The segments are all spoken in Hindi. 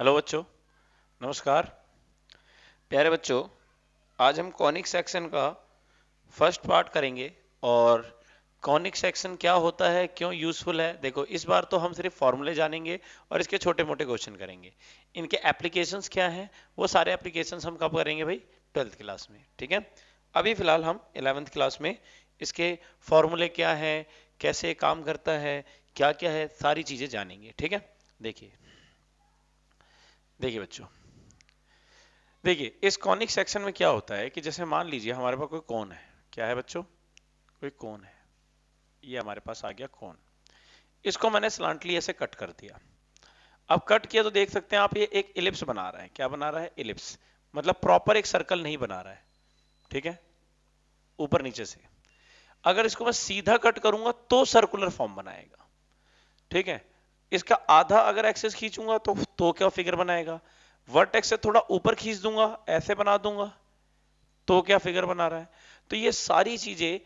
हेलो बच्चों नमस्कार प्यारे बच्चों आज हम कॉनिक सेक्शन का फर्स्ट पार्ट करेंगे और कॉनिक सेक्शन क्या होता है क्यों यूजफुल है देखो इस बार तो हम सिर्फ फॉर्मूले जानेंगे और इसके छोटे मोटे क्वेश्चन करेंगे इनके एप्लीकेशंस क्या हैं वो सारे एप्लीकेशंस हम कब करेंगे भाई ट्वेल्थ क्लास में ठीक है अभी फिलहाल हम इलेवेंथ क्लास में इसके फॉर्मूले क्या हैं कैसे काम करता है क्या क्या है सारी चीज़ें जानेंगे ठीक है देखिए देखिए बच्चों देखिए इस कॉनिक सेक्शन में क्या होता है कि जैसे मान लीजिए हमारे पास कोई कौन है क्या है बच्चों कोई कौन है ये हमारे पास आ गया कौन इसको मैंने स्लांटली ऐसे कट कर दिया अब कट किया तो देख सकते हैं आप ये एक इलिप्स बना रहा है क्या बना रहा है इलिप्स मतलब प्रॉपर एक सर्कल नहीं बना रहा है ठीक है ऊपर नीचे से अगर इसको मैं सीधा कट करूंगा तो सर्कुलर फॉर्म बनाएगा ठीक है इसका आधा अगर एक्सेस खींचूंगा तो तो क्या फिगर बनाएगा वर्टेक्स से थोड़ा ऊपर खींच दूंगा ऐसे बना दूंगा तो क्या फिगर बना रहा है तो ये सारी चीजें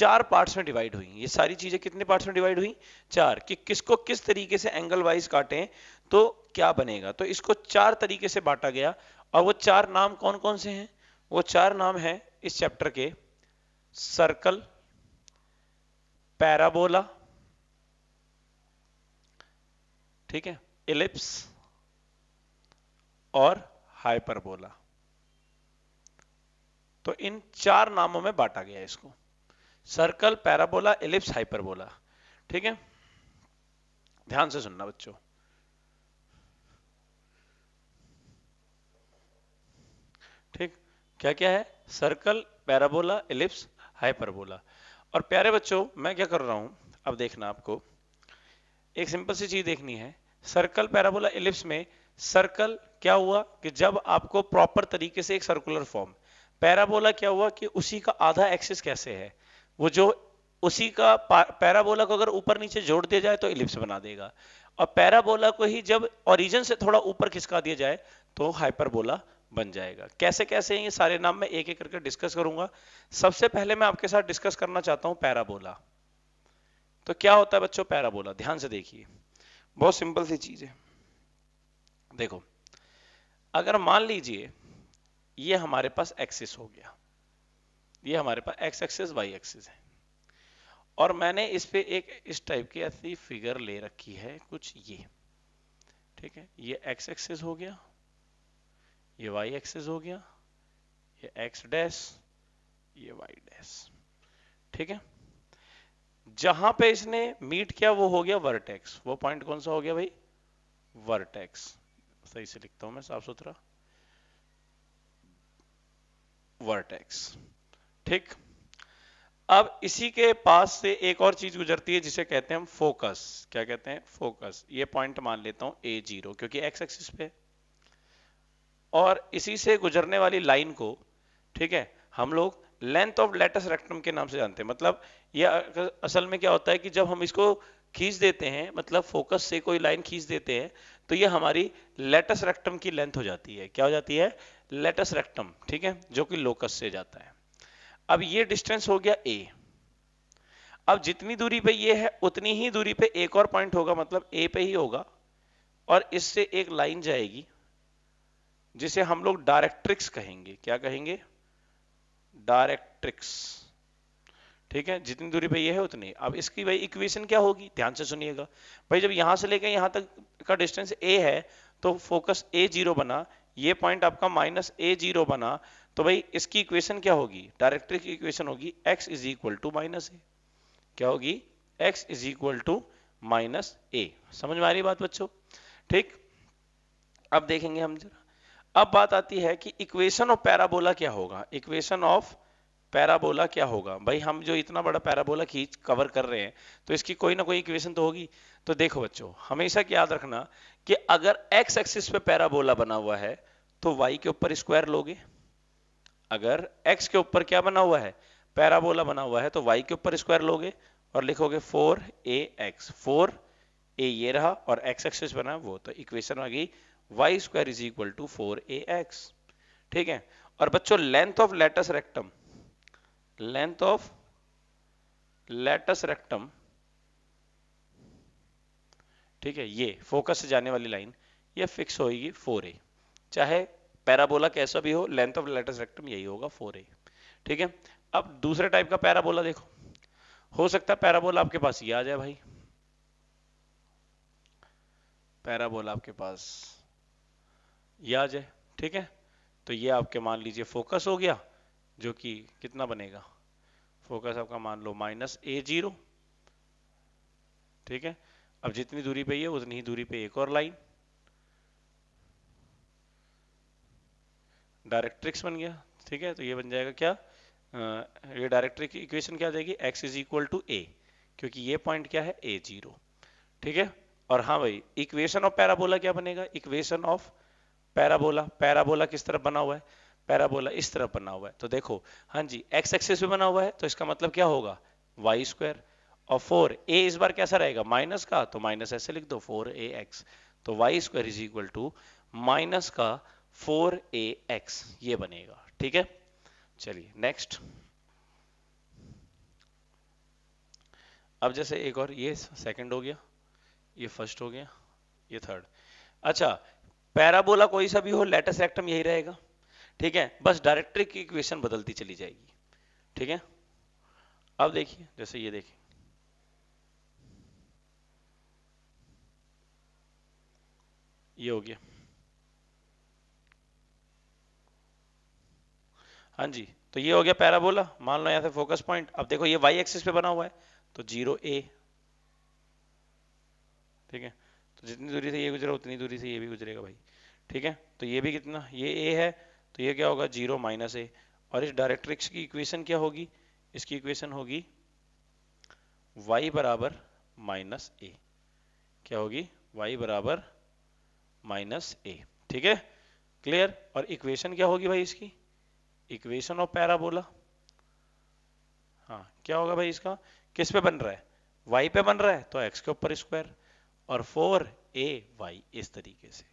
चार पार्ट्स में डिवाइड हुई ये सारी चीजें कितने पार्ट्स में डिवाइड हुई चार कि किसको किस तरीके से एंगल वाइज काटें तो क्या बनेगा तो इसको चार तरीके से बांटा गया और वो चार नाम कौन कौन से हैं वो चार नाम है इस चैप्टर के सर्कल पैराबोला ठीक है इलिप्स और हाइपरबोला तो इन चार नामों में बांटा गया इसको सर्कल पैराबोला इलिप्स हाइपरबोला ठीक है ध्यान से सुनना बच्चों ठीक क्या क्या है सर्कल पैराबोला इलिप्स हाइपरबोला और प्यारे बच्चों मैं क्या कर रहा हूं अब देखना आपको एक सिंपल सी चीज देखनी है सर्कल पैराबोला इलिप्स में सर्कल क्या हुआ कि जब आपको प्रॉपर तरीके से एक सर्कुलर फॉर्म पैराबोला क्या हुआ कि उसी का आधा एक्सिस कैसे है वो जो उसी का पैराबोला को अगर ऊपर नीचे जोड़ दिया जाए तो इलिप्स बना देगा और पैराबोला को ही जब ओरिजिन से थोड़ा ऊपर खिसका दिया जाए तो हाइपरबोला बन जाएगा कैसे कैसे ये सारे नाम मैं एक एक करके डिस्कस करूंगा सबसे पहले मैं आपके साथ डिस्कस करना चाहता हूं पैराबोला तो क्या होता है बच्चों पैराबोला ध्यान से देखिए बहुत सिंपल सी चीज है देखो अगर मान लीजिए ये हमारे पास एक्सिस हो गया ये हमारे पास एक्स एक्सिस वाई एक्सिस है और मैंने इस पे एक इस टाइप की ऐसी फिगर ले रखी है कुछ ये ठीक है ये एक्स एक्सिस हो गया ये वाई एक्सिस हो गया ये एक्स डैश ये वाई डैश ठीक है जहां पे इसने मीट किया वो हो गया वर्टेक्स वो पॉइंट कौन सा हो गया भाई वर्टेक्स सही से लिखता हूं मैं साफ सुथरा वर्टेक्स ठीक अब इसी के पास से एक और चीज गुजरती है जिसे कहते हैं हम फोकस क्या कहते हैं फोकस ये पॉइंट मान लेता हूं ए जीरो क्योंकि एक्स एक्सिस पे और इसी से गुजरने वाली लाइन को ठीक है हम लोग लेंथ ऑफ लेटस रेक्टम के नाम से जानते हैं मतलब यह असल में क्या होता है कि जब हम इसको खींच देते हैं मतलब फोकस से कोई लाइन खींच देते हैं तो यह हमारी लेटस रेक्टम की लेंथ हो जाती है क्या हो जाती है लेटस रेक्टम ठीक है जो कि लोकस से जाता है अब ये डिस्टेंस हो गया ए अब जितनी दूरी पे ये है उतनी ही दूरी पे एक और पॉइंट होगा मतलब ए पे ही होगा और इससे एक लाइन जाएगी जिसे हम लोग डायरेक्ट्रिक्स कहेंगे क्या कहेंगे डायरेक्ट्रिक्स ठीक है जितनी दूरी पे ये है उतनी अब इसकी भाई इक्वेशन क्या होगी ध्यान से सुनिएगा भाई जब यहां से लेकर यहां तक का डिस्टेंस ए है तो फोकस ए जीरो बना ये पॉइंट आपका माइनस ए जीरो बना तो भाई इसकी इक्वेशन क्या होगी डायरेक्ट्रिक इक्वेशन होगी x is equal to minus a क्या होगी x is equal to minus a समझ में आ रही बात बच्चों ठीक अब देखेंगे हम जरा अब बात आती है कि इक्वेशन ऑफ पैराबोला क्या होगा इक्वेशन ऑफ पैराबोला क्या होगा भाई हम जो इतना बड़ा पैराबोला खींच कवर कर रहे हैं तो इसकी कोई ना कोई इक्वेशन तो होगी तो देखो बच्चों हमेशा याद रखना कि अगर एक्स एक्सिस पे पैराबोला बना हुआ है तो वाई के ऊपर स्क्वायर लोगे अगर एक्स के ऊपर क्या बना हुआ है पैराबोला बना हुआ है तो वाई के ऊपर स्क्वायर लोगे और लिखोगे four a x four a ये रहा और एक्स एक्सिस बना वो तो इक्वेशन आ गई y square is equal to four a x ठीक है और बच्चों length of latus rectum length of latus rectum ठीक है ये फोकस से जाने वाली लाइन ये फिक्स होगी फोर ए चाहे पैराबोला कैसा भी हो लेंथ ऑफ लेटस रेक्टम यही होगा फोर ए ठीक है अब दूसरे टाइप का पैराबोला देखो हो सकता है पैराबोला आपके पास ये आ जाए भाई पैराबोला आपके पास ये आ जाए ठीक है तो ये आपके मान लीजिए फोकस हो गया जो कि कितना बनेगा फोकस आपका मान लो माइनस ए जीरो ठीक है अब जितनी दूरी पे ये उतनी ही दूरी पे एक और लाइन डायरेक्ट्रिक्स बन गया ठीक है तो ये बन जाएगा क्या ये डायरेक्ट्रिक इक्वेशन क्या जाएगी x is equal to a क्योंकि ये पॉइंट क्या है ए जीरो ठीक है और हाँ भाई इक्वेशन ऑफ पैराबोला क्या बनेगा इक्वेशन ऑफ पैराबोला पैराबोला किस तरफ बना हुआ है पैराबोला इस तरफ बना हुआ है तो देखो हाँ जी एक्स एक्सेस पे बना हुआ है तो इसका मतलब क्या होगा वाई स्क्वायर और फोर ए इस बार कैसा रहेगा माइनस का तो माइनस ऐसे लिख दो फोर ए एक्स तो y square is equal to minus का फोर ए एक्स ये बनेगा ठीक है चलिए नेक्स्ट अब जैसे एक और ये सेकंड हो गया ये फर्स्ट हो गया ये थर्ड अच्छा पैराबोला कोई सा भी हो लेटस रेक्टम यही रहेगा ठीक है बस डायरेक्ट्री की इक्वेशन बदलती चली जाएगी ठीक है अब देखिए जैसे ये देखिए ये हो गया हाँ जी तो ये हो गया पैराबोला मान लो यहां से फोकस पॉइंट अब देखो ये वाई एक्सिस पे बना हुआ है तो जीरो ए ठीक है तो जितनी दूरी से ये गुजरा उतनी दूरी से ये भी गुजरेगा भाई ठीक है तो ये भी कितना ये ए है तो ये क्या होगा जीरो माइनस ए और इस डायरेक्ट्रिक्स की इक्वेशन क्या होगी इसकी इक्वेशन होगी वाई बराबर माइनस ए क्या होगी वाई बराबर माइनस ए ठीक है क्लियर और इक्वेशन क्या होगी भाई इसकी इक्वेशन ऑफ पैराबोला हाँ क्या होगा भाई इसका किस पे बन रहा है y पे बन रहा है तो x के ऊपर स्क्वायर और फोर ए वाई इस तरीके से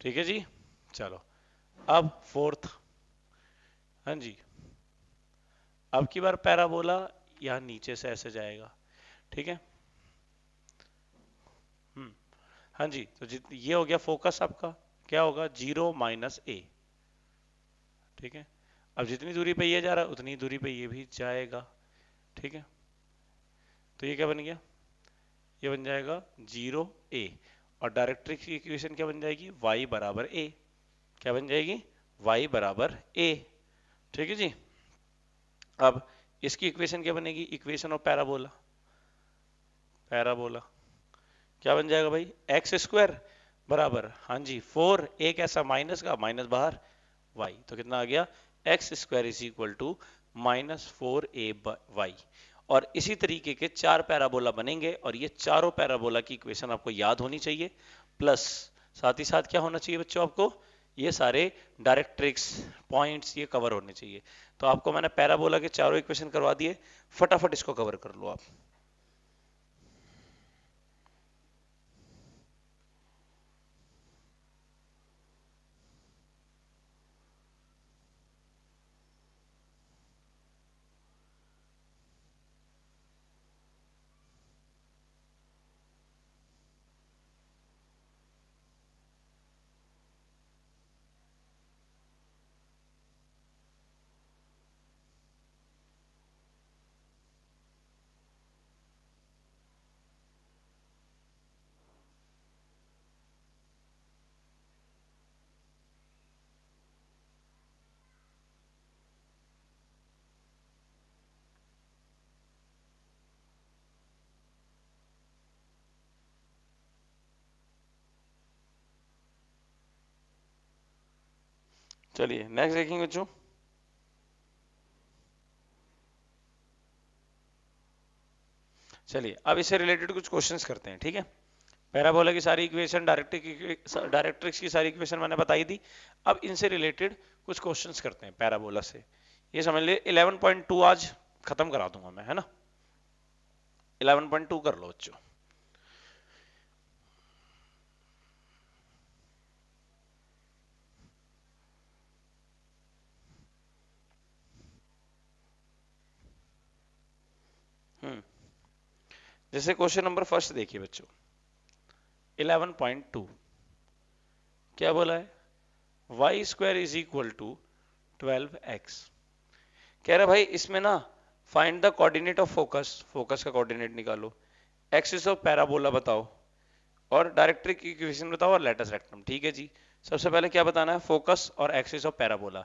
ठीक है जी चलो अब फोर्थ हाँ जी अब की बार पैराबोला यहां नीचे से ऐसे जाएगा ठीक है हम्म। हाँ जी तो ये हो गया फोकस आपका क्या होगा जीरो माइनस ए ठीक है अब जितनी दूरी पे ये जा रहा है उतनी दूरी पे ये भी जाएगा ठीक है तो ये क्या बन गया ये बन जाएगा जीरो ए और डायरेक्ट्रिक की इक्वेशन क्या बन जाएगी वाई बराबर ए क्या बन जाएगी वाई बराबर ए ठीक है जी अब इसकी इक्वेशन क्या बनेगी इक्वेशन ऑफ पैराबोला पैराबोला क्या बन जाएगा भाई एक्स स्क्वायर बराबर हाँ जी फोर ए कैसा माइनस का माइनस बाहर वाई तो कितना आ गया x square is equal to minus four a y और इसी तरीके के चार पैराबोला बनेंगे और ये चारों पैराबोला की इक्वेशन आपको याद होनी चाहिए प्लस साथ ही साथ क्या होना चाहिए बच्चों आपको ये सारे डायरेक्ट ट्रिक्स पॉइंट्स ये कवर होने चाहिए तो आपको मैंने पैराबोला के चारों इक्वेशन करवा दिए फटाफट इसको कवर कर लो आप चलिए नेक्स्ट देखेंगे बच्चों चलिए अब इससे रिलेटेड कुछ क्वेश्चंस करते हैं ठीक है पैराबोला की सारी इक्वेशन डायरेक्ट्रिक्स डायरेक्ट्रिक्स की सारी इक्वेशन मैंने बताई थी अब इनसे रिलेटेड कुछ क्वेश्चंस करते हैं पैराबोला से ये समझ लिए 11.2 आज खत्म करा दूंगा मैं है ना 11.2 कर लो बच्चों जैसे क्वेश्चन नंबर फर्स्ट देखिए बच्चों 11.2 क्या बोला है y square is equal to twelve x कह रहे भाई इसमें ना find the coordinate of focus focus का कोऑर्डिनेट निकालो एक्सिस ऑफ पैराबोला बताओ और डायरेक्ट्रिक इक्वेशन बताओ और लेटस रेक्टम ठीक है जी सबसे पहले क्या बताना है फोकस और एक्सिस ऑफ पैराबोला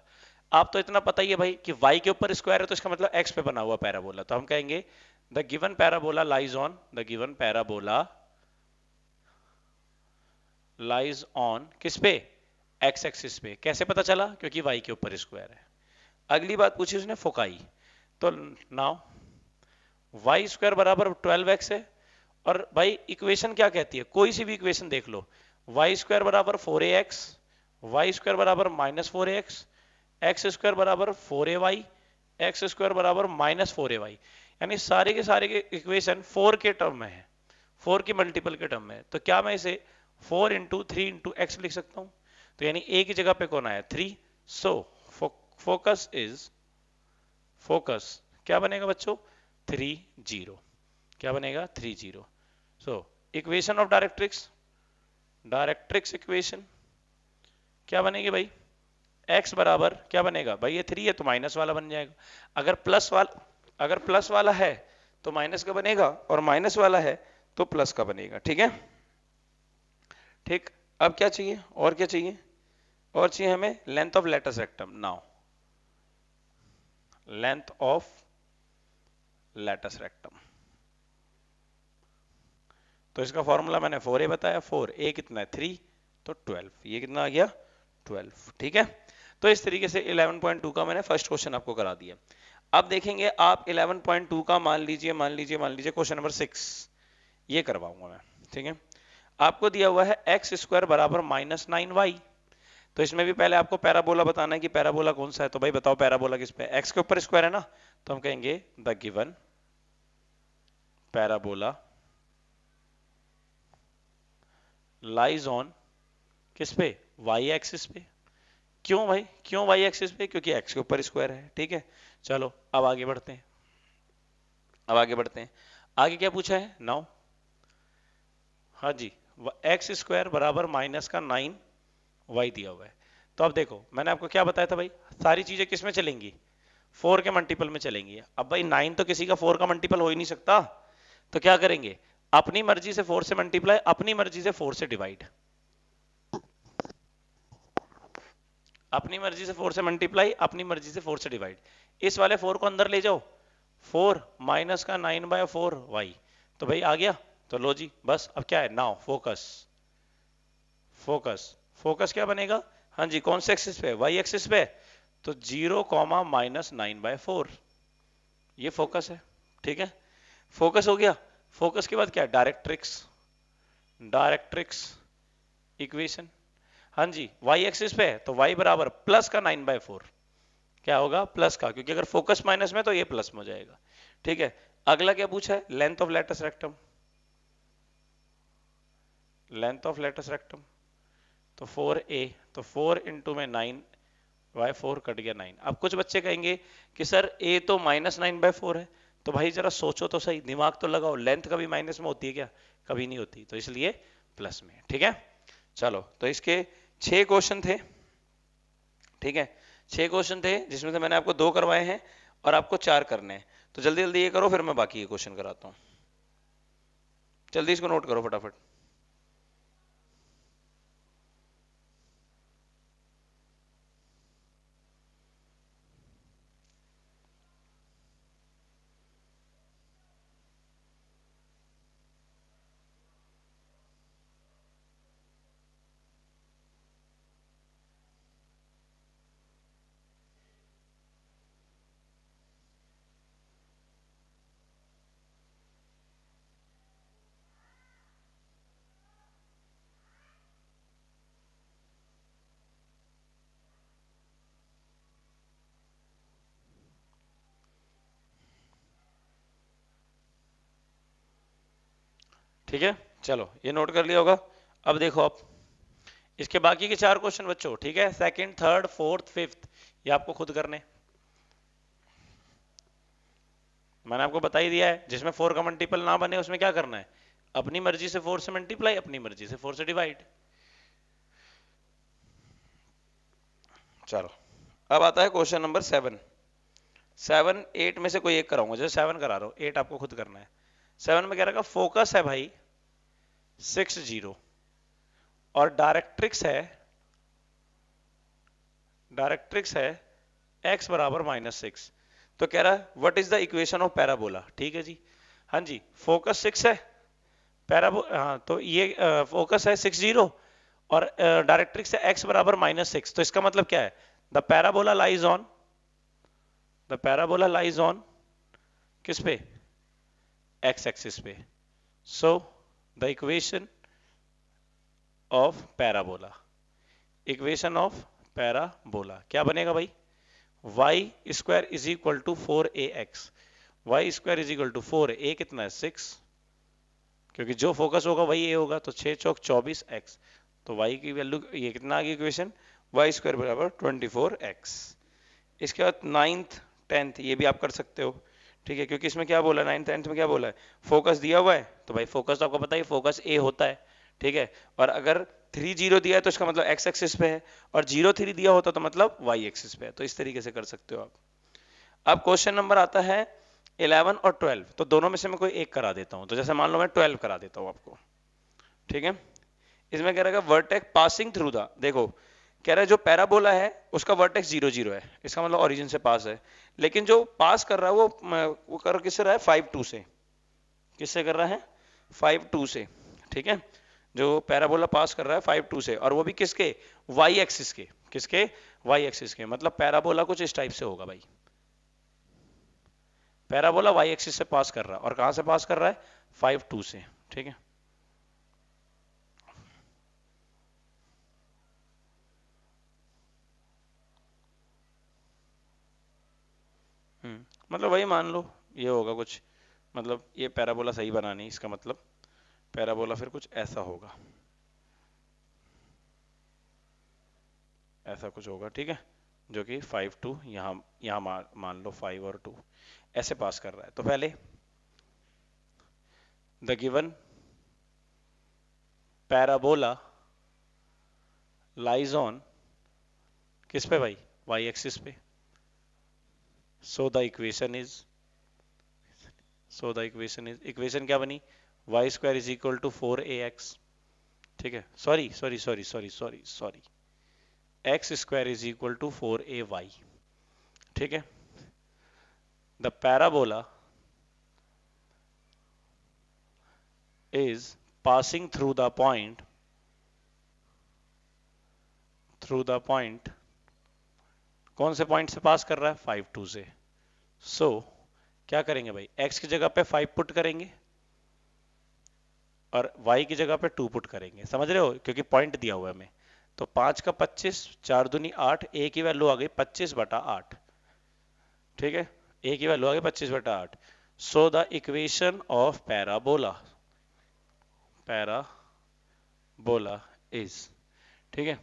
आप तो इतना पता ही है भाई कि y के ऊपर स्क्वायर है तो इसका मतलब x पे बना हुआ पैराबोला तो हम कहेंगे the given parabola lies on the given parabola lies on किस पे एक्स एक्सिस पे कैसे पता चला क्योंकि वाई के ऊपर स्क्वायर है अगली बात पूछी उसने फोकाई तो नाउ वाई स्क्वायर बराबर ट्वेल्व एक्स है और भाई इक्वेशन क्या कहती है कोई सी भी इक्वेशन देख लो वाई स्क्वायर बराबर four a x y square बराबर minus four x x square बराबर four a y x square बराबर माइनस फोर ए वाई यानी सारे के सारे के इक्वेशन फोर के टर्म में है फोर के मल्टीपल के टर्म में तो क्या मैं इसे four into three into x लिख सकता हूं तो यानी ए की जगह पे कौन आया three so focus is focus क्या बनेगा बच्चों थ्री जीरो क्या बनेगा three zero so equation of directrix directrix equation क्या बनेगी भाई x बराबर क्या बनेगा भाई ये थ्री है तो माइनस वाला बन जाएगा अगर प्लस वाला अगर प्लस वाला है तो माइनस का बनेगा और माइनस वाला है तो प्लस का बनेगा ठीक है ठीक अब क्या चाहिए और क्या चाहिए और चाहिए हमें length of latus rectum now length of latus rectum तो इसका फॉर्मूला मैंने फोर ए बताया फोर ए कितना है थ्री तो ट्वेल्व ये कितना आ गया ट्वेल्व ठीक है तो इस तरीके से इलेवन पॉइंट टू का मैंने फर्स्ट क्वेश्चन आपको करा दिया अब देखेंगे आप 11.2 का मान लीजिए मान लीजिए मान लीजिए क्वेश्चन नंबर सिक्स ये करवाऊंगा मैं ठीक है आपको दिया हुआ है एक्स स्क्वायर बराबर माइनस नाइन वाई तो इसमें भी पहले आपको पैराबोला बताना है कि पैराबोला कौन सा है तो भाई बताओ पैराबोला किस पे एक्स के ऊपर स्क्वायर है ना तो हम कहेंगे the given parabola lies on किस पे वाई एक्सिस पे क्यों भाई क्यों वाई एक्सिस पे क्योंकि एक्स के ऊपर स्क्वायर है ठीक है चलो अब आगे बढ़ते हैं अब आगे बढ़ते हैं आगे क्या पूछा है नौ हाँ जी एक्स स्क्वायर बराबर माइनस का नाइन वाई दिया हुआ है तो अब देखो मैंने आपको क्या बताया था भाई सारी चीजें किस में चलेंगी फोर के मल्टीपल में चलेंगी अब भाई नाइन तो किसी का फोर का मल्टीपल हो ही नहीं सकता तो क्या करेंगे अपनी मर्जी से फोर से मल्टीप्लाई अपनी मर्जी से फोर से डिवाइड अपनी मर्जी से फोर से मल्टीप्लाई अपनी मर्जी से फोर से डिवाइड इस वाले फोर को अंदर ले जाओ फोर माइनस का नाइन बाय फोर वाई तो भाई आ गया तो लो जी बस अब क्या है नाउ फोकस फोकस फोकस क्या बनेगा हाँ जी कौन से एक्सिस पे वाई एक्सिस पे तो zero comma minus nine by four ये फोकस है ठीक है फोकस हो गया फोकस के बाद क्या डायरेक्ट्रिक्स डायरेक्ट्रिक्स इक्वेशन हाँ जी वाई एक्सिस पे है तो वाई बराबर प्लस का नाइन बाय फोर क्या होगा प्लस का क्योंकि अगर फोकस माइनस में तो ये प्लस में हो जाएगा ठीक है अगला क्या पूछा है length of latus rectum length of latus rectum तो फोर ए तो फोर इंटू में नाइन वाई फोर कट गया नाइन अब कुछ बच्चे कहेंगे कि सर ए तो माइनस नाइन बाय फोर है तो भाई जरा सोचो तो सही दिमाग तो लगाओ लेंथ कभी माइनस में होती है क्या कभी नहीं होती तो इसलिए प्लस में ठीक है चलो तो इसके छह क्वेश्चन थे ठीक है छह क्वेश्चन थे जिसमें से मैंने आपको दो करवाए हैं और आपको चार करने हैं तो जल्दी जल्दी ये करो फिर मैं बाकी ये क्वेश्चन कराता हूं जल्दी इसको नोट करो फटाफट ठीक है चलो ये नोट कर लिया होगा अब देखो आप इसके बाकी के चार क्वेश्चन बच्चों ठीक है सेकंड थर्ड फोर्थ फिफ्थ ये आपको खुद करने मैंने आपको बता ही दिया है जिसमें फोर का मल्टीपल ना बने उसमें क्या करना है अपनी मर्जी से फोर से मल्टीप्लाई अपनी मर्जी से फोर से डिवाइड चलो अब आता है question number seven seven eight में से कोई एक कराऊंगा जैसे सेवन करा रहा हूं एट आपको खुद करना है सेवन में कह रखा फोकस है भाई सिक्स जीरो और डायरेक्ट्रिक्स है डायरेक्ट्रिक्स है एक्स बराबर माइनस सिक्स तो कह रहा है what is the equation of parabola ठीक है जी हाँ जी फोकस सिक्स है पैराबो हाँ तो ये फोकस है सिक्स जीरो और डायरेक्ट्रिक्स है एक्स बराबर माइनस सिक्स तो इसका मतलब क्या है the parabola lies on the parabola lies on किस पे x-axis पे so the equation of parabola equation of parabola क्या बनेगा भाई y equal to four a x y square is equal to four a कितना है सिक्स क्योंकि जो फोकस होगा वही ए होगा तो 6 चौक चौबीस एक्स तो y की वैल्यू ये कितना आ गई इक्वेशन वाई स्क्वायर बराबर ट्वेंटी फोर एक्स इसके बाद नाइन्थ टेंथ ये भी आप कर सकते हो ठीक है क्योंकि इसमें क्या बोला नाइन्थ टेंथ में क्या बोला है फोकस दिया हुआ है तो भाई फोकस तो आपको पता ही फोकस ए होता है ठीक है और अगर थ्री जीरो दिया है तो इसका मतलब एक्स एक्सिस पे है और जीरो थ्री दिया होता तो मतलब वाई एक्सिस पे है तो इस तरीके से कर सकते हो आप अब क्वेश्चन नंबर आता है इलेवन और ट्वेल्व तो दोनों में से मैं कोई एक करा देता हूँ तो जैसे मान लो मैं ट्वेल्व करा देता हूँ आपको ठीक है इसमें कह रहा है वर्टेक पासिंग थ्रू द देखो कह रहा है जो पैराबोला है उसका वर्टेक्स जीरो जीरो है इसका मतलब ओरिजिन से पास है लेकिन जो पास कर रहा है वो वो कर किससे रहा है फाइव टू से किससे कर रहा है फाइव टू से ठीक है जो पैराबोला पास कर रहा है फाइव टू से और वो भी किसके वाई एक्सिस के किसके वाई एक्सिस के मतलब पैराबोला कुछ इस टाइप से होगा भाई पैराबोला वाई एक्सिस से पास कर रहा है और कहां से पास कर रहा है फाइव टू से ठीक है मतलब वही मान लो ये होगा कुछ मतलब ये पैराबोला सही बनानी इसका मतलब पैराबोला फिर कुछ ऐसा होगा ऐसा कुछ होगा ठीक है जो कि फाइव टू यहां यहाँ मान लो फाइव और टू ऐसे पास कर रहा है तो पहले the given parabola lies on किस पे भाई वाई एक्सिस पे so the equation is so the equation is equation क्या बनी y square is equal to 4ax ठीक है sorry sorry sorry sorry sorry sorry x square is equal to 4ay ठीक है the parabola is passing through the point through the point कौन से पॉइंट से पास कर रहा है फाइव टू से सो so, क्या करेंगे भाई x की जगह पे 5 पुट करेंगे और y की जगह पे 2 पुट करेंगे समझ रहे हो क्योंकि पॉइंट दिया हुआ है हमें तो पांच का पच्चीस चार दुनी आठ ए की वैल्यू आ गई पच्चीस बटा आठ ठीक है ए की वैल्यू आ गई पच्चीस बटा आठ so the equation of parabola बोला इज ठीक है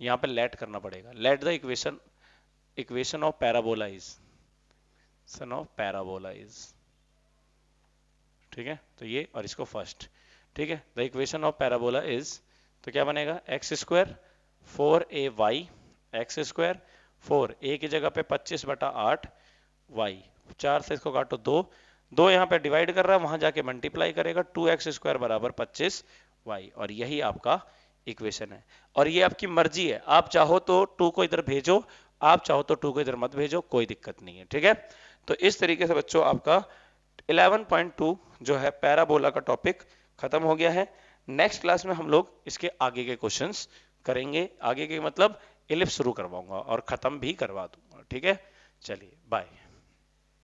यहां पे लेट करना पड़ेगा let the equation equation of parabola is sun of parabola is ठीक है तो ये और इसको फर्स्ट ठीक है the equation of parabola is तो क्या बनेगा x square four a y x square four a की जगह पे पच्चीस बटा आठ वाई चार से इसको काटो दो दो यहाँ पे डिवाइड कर रहा है वहां जाके मल्टीप्लाई करेगा टू एक्स स्क्वायर बराबर पच्चीस वाई और यही आपका इक्वेशन है और ये आपकी मर्जी है आप चाहो तो टू को इधर भेजो आप चाहो तो टू को इधर मत भेजो कोई दिक्कत नहीं है ठीक है तो इस तरीके से बच्चों आपका 11.2 जो है पैराबोला का टॉपिक खत्म हो गया है नेक्स्ट क्लास में हम लोग इसके आगे के क्वेश्चन करेंगे आगे के मतलब इलिप्स शुरू करवाऊंगा और खत्म भी करवा दूंगा ठीक है चलिए बाय